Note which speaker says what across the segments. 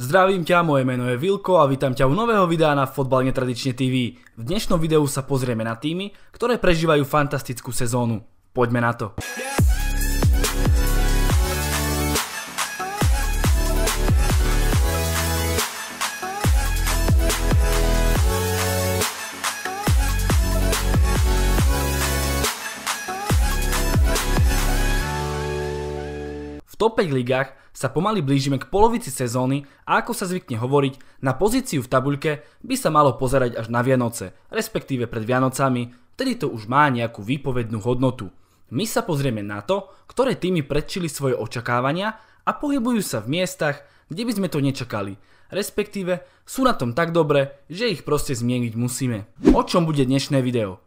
Speaker 1: Zdravím ťa, moje meno je Vilko a vítam ťa u nového videa na Fotbal netradične TV. V dnešnom videu sa pozrieme na týmy, ktoré prežívajú fantastickú sezónu. Poďme na to. Yeah! 5 ligách sa pomaly blížime k polovici sezóny a ako sa zvykne hovoriť, na pozíciu v tabuľke by sa malo pozerať až na Vianoce, respektíve pred Vianocami, vtedy to už má nejakú výpovednú hodnotu. My sa pozrieme na to, ktoré týmy predčili svoje očakávania a pohybujú sa v miestach, kde by sme to nečakali, respektíve sú na tom tak dobre, že ich proste zmieniť musíme. O čom bude dnešné video?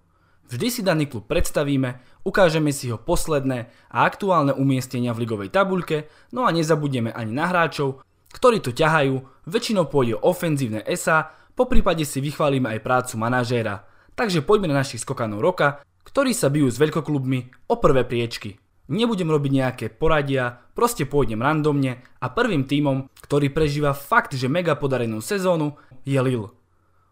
Speaker 1: Vždy si daný klub predstavíme, ukážeme si ho posledné a aktuálne umiestnenia v ligovej tabuľke, no a nezabudneme ani na hráčov, ktorí to ťahajú, väčšinou pôjde o ofenzívne SA, po prípade si vychválime aj prácu manažéra. Takže poďme na našich skokanov roka, ktorí sa bijú s veľkoklubmi o prvé priečky. Nebudem robiť nejaké poradia, proste pôjdem randomne a prvým tímom, ktorý prežíva fakt, že mega podarenú sezónu, je Lille.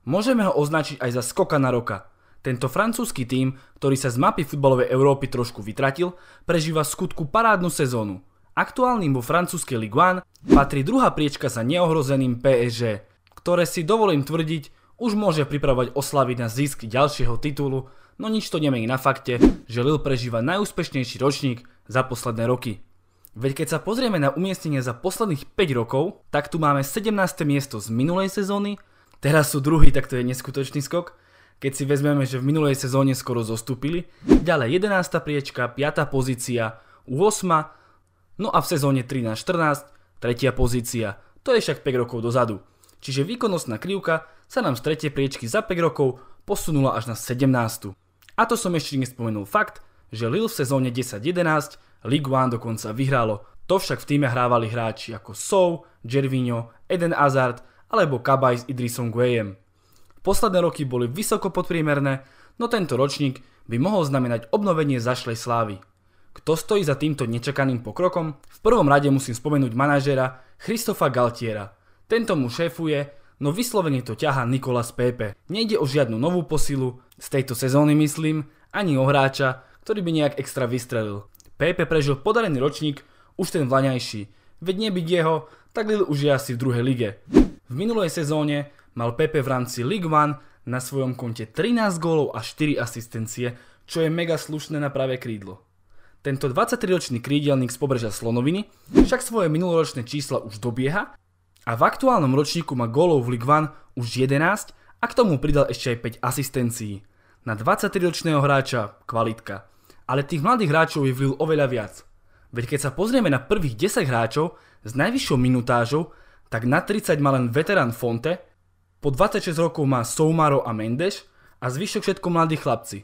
Speaker 1: Môžeme ho označiť aj za skokana roka, tento francúzsky tým, ktorý sa z mapy futbalovej Európy trošku vytratil, prežíva skutku parádnu sezónu. Aktuálnym vo francúzskej Ligue 1 patrí druhá priečka za neohrozeným PSG, ktoré si dovolím tvrdiť, už môže pripravovať oslavy na zisk ďalšieho titulu, no nič to nemení na fakte, že Lille prežíva najúspešnejší ročník za posledné roky. Veď keď sa pozrieme na umiestnenie za posledných 5 rokov, tak tu máme 17. miesto z minulej sezóny, teraz sú druhý, tak to je neskutočný skok, keď si vezmeme, že v minulej sezóne skoro zostúpili. Ďalej 11. priečka, 5. pozícia, 8. No a v sezóne 13-14, 3. pozícia. To je však 5 rokov dozadu. Čiže výkonnostná krivka sa nám z 3. priečky za 5 rokov posunula až na 17. A to som ešte nespomenul fakt, že Lille v sezóne 10-11 Ligue 1 dokonca vyhralo. To však v týme hrávali hráči ako Sou, Gervinho, Eden Hazard alebo Kabaj s Idrisom Guejem. Posledné roky boli vysoko podpriemerné, no tento ročník by mohol znamenať obnovenie zašlej slávy. Kto stojí za týmto nečakaným pokrokom? V prvom rade musím spomenúť manažera Christofa Galtiera. Tento mu šéfuje, no vyslovene to ťaha Nikolas Pepe. Nejde o žiadnu novú posilu, z tejto sezóny myslím, ani o hráča, ktorý by nejak extra vystrelil. Pepe prežil podarený ročník, už ten vlaňajší. Veď nebyť jeho, tak Lille už je asi v druhej lige. V minulej sezóne mal Pepe v rámci League One na svojom konte 13 gólov a 4 asistencie, čo je mega slušné na pravé krídlo. Tento 23-ročný krídelník z pobrežia Slonoviny však svoje minuloročné čísla už dobieha a v aktuálnom ročníku má gólov v League One už 11 a k tomu pridal ešte aj 5 asistencií. Na 23-ročného hráča kvalitka, ale tých mladých hráčov je vlil oveľa viac. Veď keď sa pozrieme na prvých 10 hráčov s najvyššou minutážou, tak na 30 má len veterán Fonte, po 26 rokov má Soumaro a Mendeš a zvyšok všetko mladí chlapci.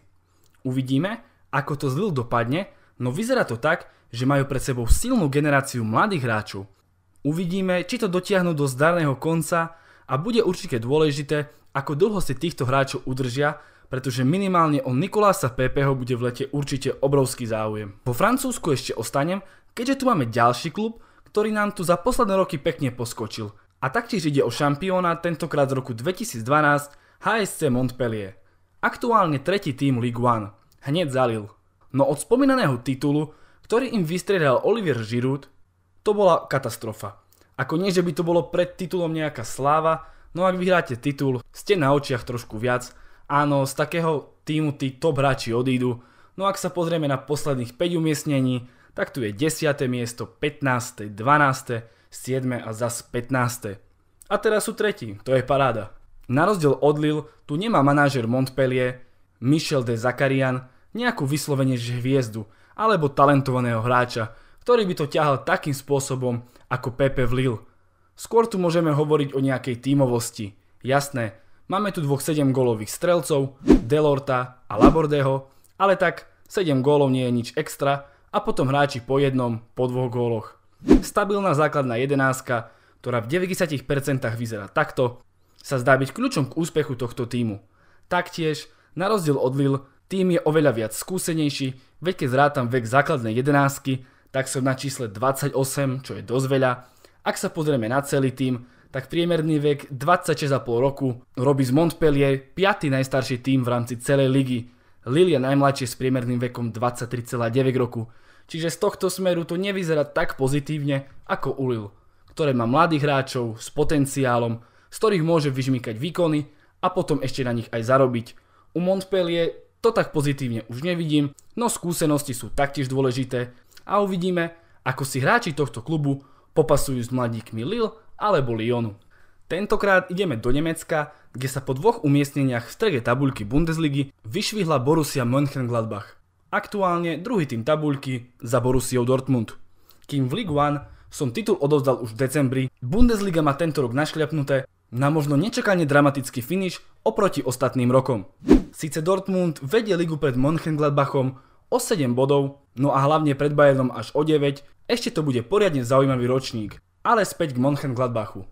Speaker 1: Uvidíme, ako to zlil dopadne, no vyzerá to tak, že majú pred sebou silnú generáciu mladých hráčov. Uvidíme, či to dotiahnu do zdarného konca a bude určite dôležité, ako dlho si týchto hráčov udržia, pretože minimálne o Nikolása Pepeho bude v lete určite obrovský záujem. Po Francúzsku ešte ostanem, keďže tu máme ďalší klub, ktorý nám tu za posledné roky pekne poskočil – a taktiež ide o šampióna tentokrát z roku 2012 HSC Montpellier. Aktuálne tretí tým Ligue 1. Hneď zalil. No od spomínaného titulu, ktorý im vystriedal Olivier Giroud, to bola katastrofa. Ako nie, že by to bolo pred titulom nejaká sláva, no ak vyhráte titul, ste na očiach trošku viac. Áno, z takého týmu tí top hráči odídu, no ak sa pozrieme na posledných 5 umiestnení, tak tu je 10. miesto, 15., 12., 7. a zas 15. A teraz sú tretí, to je paráda. Na rozdiel od Lille, tu nemá manažer Montpellier, Michel de Zakarian, nejakú vyslovene že hviezdu, alebo talentovaného hráča, ktorý by to ťahal takým spôsobom ako Pepe v Lille. Skôr tu môžeme hovoriť o nejakej tímovosti. Jasné, máme tu dvoch 7 gólových strelcov, Delorta a Labordeho, ale tak 7 gólov nie je nič extra a potom hráči po jednom, po dvoch góloch. Stabilná základná jedenáska, ktorá v 90% vyzerá takto, sa zdá byť kľúčom k úspechu tohto týmu. Taktiež, na rozdiel od Lille, tým je oveľa viac skúsenejší, veď keď zrátam vek základnej jedenásky, tak som na čísle 28, čo je dosť veľa. Ak sa pozrieme na celý tým, tak priemerný vek 26,5 roku robí z Montpellier 5. najstarší tým v rámci celej ligy. Lille je najmladšie s priemerným vekom 23,9 roku, Čiže z tohto smeru to nevyzerá tak pozitívne ako u Lille, ktoré má mladých hráčov s potenciálom, z ktorých môže vyžmykať výkony a potom ešte na nich aj zarobiť. U Montpellier to tak pozitívne už nevidím, no skúsenosti sú taktiež dôležité a uvidíme, ako si hráči tohto klubu popasujú s mladíkmi Lille alebo Lyonu. Tentokrát ideme do Nemecka, kde sa po dvoch umiestneniach v strede tabuľky Bundesligy vyšvihla Borussia Mönchengladbach aktuálne druhý tým tabuľky za Borussiou Dortmund. Kým v Ligue 1 som titul odovzdal už v decembri, Bundesliga má tento rok našľapnuté na možno nečakane dramatický finish oproti ostatným rokom. Sice Dortmund vedie ligu pred Mönchengladbachom o 7 bodov, no a hlavne pred Bayernom až o 9, ešte to bude poriadne zaujímavý ročník. Ale späť k Mönchengladbachu.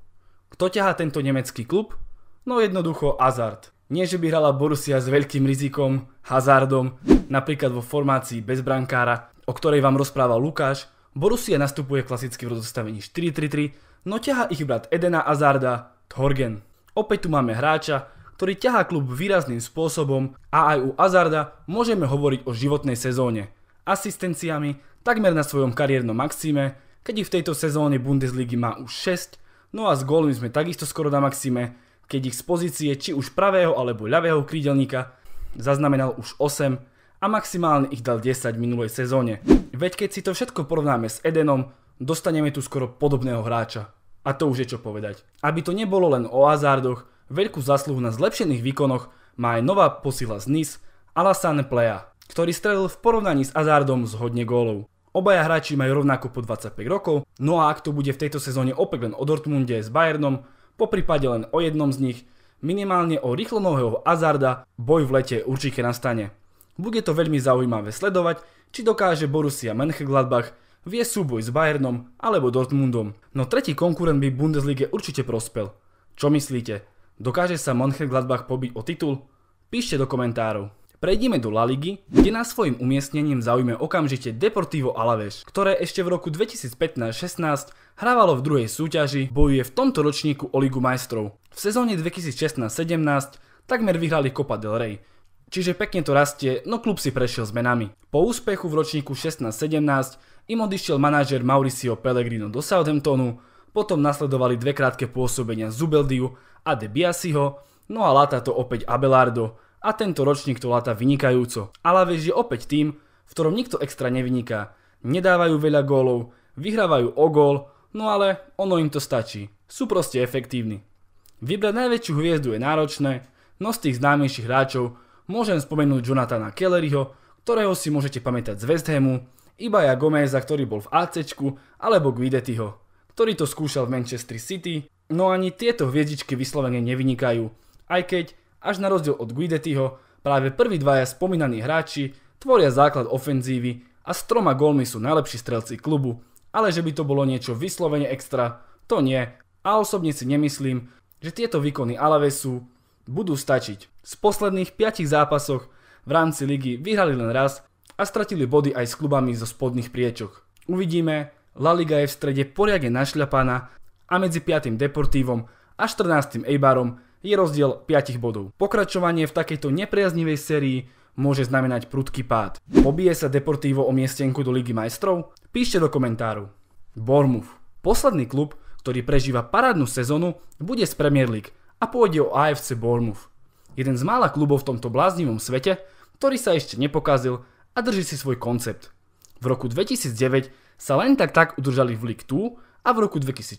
Speaker 1: Kto ťahá tento nemecký klub? No jednoducho Azard. Nie, že by hrala Borussia s veľkým rizikom, hazardom, napríklad vo formácii bez brankára, o ktorej vám rozprával Lukáš, Borussia nastupuje klasicky v rozostavení 4-3-3, no ťaha ich brat Edena Azarda, Thorgen. Opäť tu máme hráča, ktorý ťahá klub výrazným spôsobom a aj u Azarda môžeme hovoriť o životnej sezóne. Asistenciami takmer na svojom kariérnom maxime, keď ich v tejto sezóne Bundesligy má už 6, no a s gólmi sme takisto skoro na maxime, keď ich z pozície či už pravého alebo ľavého krídelníka zaznamenal už 8 a maximálne ich dal 10 minulej sezóne. Veď keď si to všetko porovnáme s Edenom, dostaneme tu skoro podobného hráča. A to už je čo povedať. Aby to nebolo len o Azardoch, veľkú zasluhu na zlepšených výkonoch má aj nová posila z NIS, Alassane Plea, ktorý strelil v porovnaní s Azardom hodne gólov. Obaja hráči majú rovnako po 25 rokov, no a ak to bude v tejto sezóne opäť len o Dortmunde s Bayernom, po prípade len o jednom z nich, minimálne o rýchlonohého Azarda boj v lete určite nastane. Bude to veľmi zaujímavé sledovať, či dokáže Borussia Mönchengladbach vie súboj s Bayernom alebo Dortmundom. No tretí konkurent by Bundesliga určite prospel. Čo myslíte? Dokáže sa Mönchengladbach pobiť o titul? Píšte do komentárov. Prejdime do La Ligy, kde nás svojim umiestnením zaujme okamžite Deportivo Alaves, ktoré ešte v roku 2015-16 hrávalo v druhej súťaži, bojuje v tomto ročníku o Ligu majstrov. V sezóne 2016-17 takmer vyhrali Copa del Rey, čiže pekne to rastie, no klub si prešiel zmenami. Po úspechu v ročníku 16-17 im odišiel manažer Mauricio Pellegrino do Southamptonu, potom nasledovali dve krátke pôsobenia Zubeldiu a De Biasiho, no a láta to opäť Abelardo, a tento ročník to láta vynikajúco. Alaves je opäť tým, v ktorom nikto extra nevyniká. Nedávajú veľa gólov, vyhrávajú o gól, no ale ono im to stačí. Sú proste efektívni. Vybrať najväčšiu hviezdu je náročné, no z tých známejších hráčov môžem spomenúť Jonathana Kelleryho, ktorého si môžete pamätať z West Hamu, Ibaja Gomeza, ktorý bol v ACčku, alebo Guidettiho, ktorý to skúšal v Manchester City, no ani tieto hviezdičky vyslovene nevynikajú, aj keď až na rozdiel od Guidettiho, práve prví dvaja spomínaní hráči tvoria základ ofenzívy a s troma gólmi sú najlepší strelci klubu, ale že by to bolo niečo vyslovene extra, to nie. A osobne si nemyslím, že tieto výkony Alavesu budú stačiť. Z posledných 5 zápasoch v rámci ligy vyhrali len raz a stratili body aj s klubami zo spodných priečok. Uvidíme, La Liga je v strede poriadne našľapaná a medzi 5. Deportívom a 14. Eibarom je rozdiel 5 bodov. Pokračovanie v takejto nepriaznivej sérii môže znamenať prudký pád. Pobije sa Deportivo o miestenku do Ligy majstrov? Píšte do komentárov. Bournemouth. Posledný klub, ktorý prežíva parádnu sezónu, bude z Premier League a pôjde o AFC Bournemouth. Jeden z mála klubov v tomto bláznivom svete, ktorý sa ešte nepokazil a drží si svoj koncept. V roku 2009 sa len tak tak udržali v League 2 a v roku 2016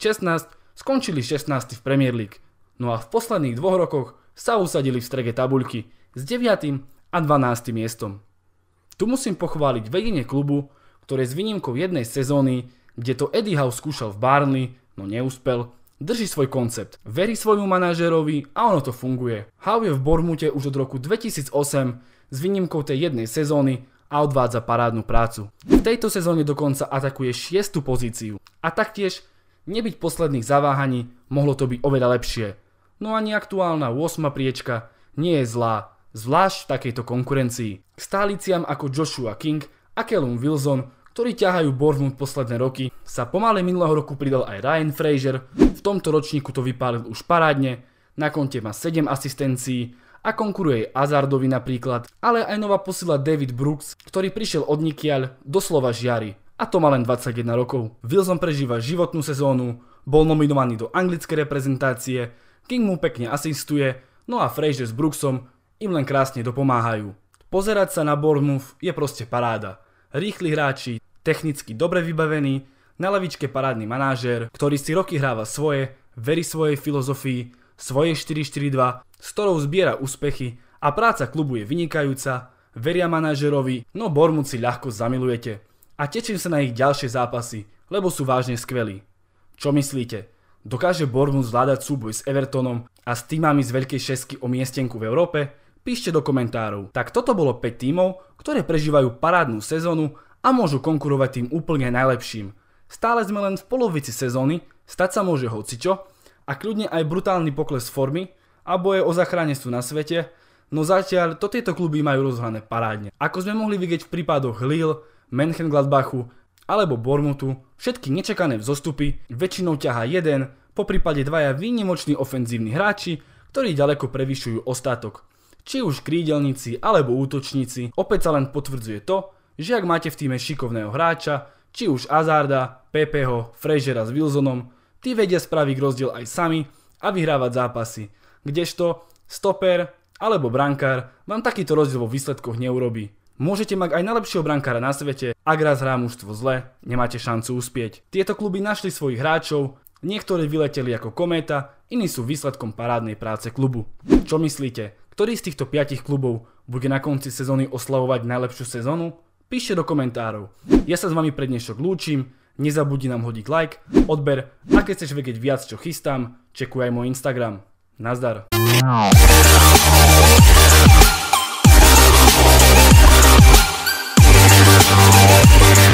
Speaker 1: skončili 16 v Premier League No a v posledných dvoch rokoch sa usadili v strege tabuľky s 9. a 12. miestom. Tu musím pochváliť vedenie klubu, ktoré s výnimkou jednej sezóny, kde to Eddie Howe skúšal v Barnley, no neúspel, drží svoj koncept, verí svojmu manažerovi a ono to funguje. Howe je v Bormute už od roku 2008 s výnimkou tej jednej sezóny a odvádza parádnu prácu. V tejto sezóne dokonca atakuje 6. pozíciu a taktiež nebyť posledných zaváhaní, mohlo to byť oveľa lepšie no ani aktuálna 8. priečka nie je zlá, zvlášť v takejto konkurencii. K stáliciam ako Joshua King a Callum Wilson, ktorí ťahajú Bournemouth posledné roky, sa pomaly minulého roku pridal aj Ryan Fraser, v tomto ročníku to vypálil už parádne, na konte má 7 asistencií a konkuruje Azardovi napríklad, ale aj nová posila David Brooks, ktorý prišiel od nikiaľ, doslova žiari. A to má len 21 rokov. Wilson prežíva životnú sezónu, bol nominovaný do anglickej reprezentácie, King mu pekne asistuje, no a Frazier s Brooksom im len krásne dopomáhajú. Pozerať sa na Bournemouth je proste paráda. Rýchli hráči, technicky dobre vybavení, na lavičke parádny manažér, ktorý si roky hráva svoje, verí svojej filozofii, svoje 4-4-2, s ktorou zbiera úspechy a práca klubu je vynikajúca, veria manažerovi, no Bournemouth si ľahko zamilujete. A tečím sa na ich ďalšie zápasy, lebo sú vážne skvelí. Čo myslíte? Dokáže Bournemouth zvládať súboj s Evertonom a s týmami z veľkej šesky o miestenku v Európe? Píšte do komentárov. Tak toto bolo 5 tímov, ktoré prežívajú parádnu sezónu a môžu konkurovať tým úplne najlepším. Stále sme len v polovici sezóny, stať sa môže hocičo a kľudne aj brutálny pokles formy a boje o zachráne sú na svete, no zatiaľ to tieto kluby majú rozhrané parádne. Ako sme mohli vidieť v prípadoch Lille, Mönchengladbachu alebo Bormutu, všetky nečakané vzostupy väčšinou ťaha jeden, po prípade dvaja výnimoční ofenzívni hráči, ktorí ďaleko prevyšujú ostatok. Či už krídelníci alebo útočníci, opäť sa len potvrdzuje to, že ak máte v týme šikovného hráča, či už Azarda, Pepeho, Frejžera s Wilsonom, tí vedia spraviť rozdiel aj sami a vyhrávať zápasy, kdežto stoper alebo brankár vám takýto rozdiel vo výsledkoch neurobí. Môžete mať aj najlepšieho brankára na svete, ak raz hrá mužstvo zle, nemáte šancu uspieť. Tieto kluby našli svojich hráčov, niektorí vyleteli ako kométa, iní sú výsledkom parádnej práce klubu. Čo myslíte, ktorý z týchto piatich klubov bude na konci sezóny oslavovať najlepšiu sezónu? Píšte do komentárov. Ja sa s vami pre dnešok lúčim, nezabudni nám hodiť like, odber a keď chceš vedieť viac, čo chystám, čekuj aj môj Instagram. Nazdar. Thank you.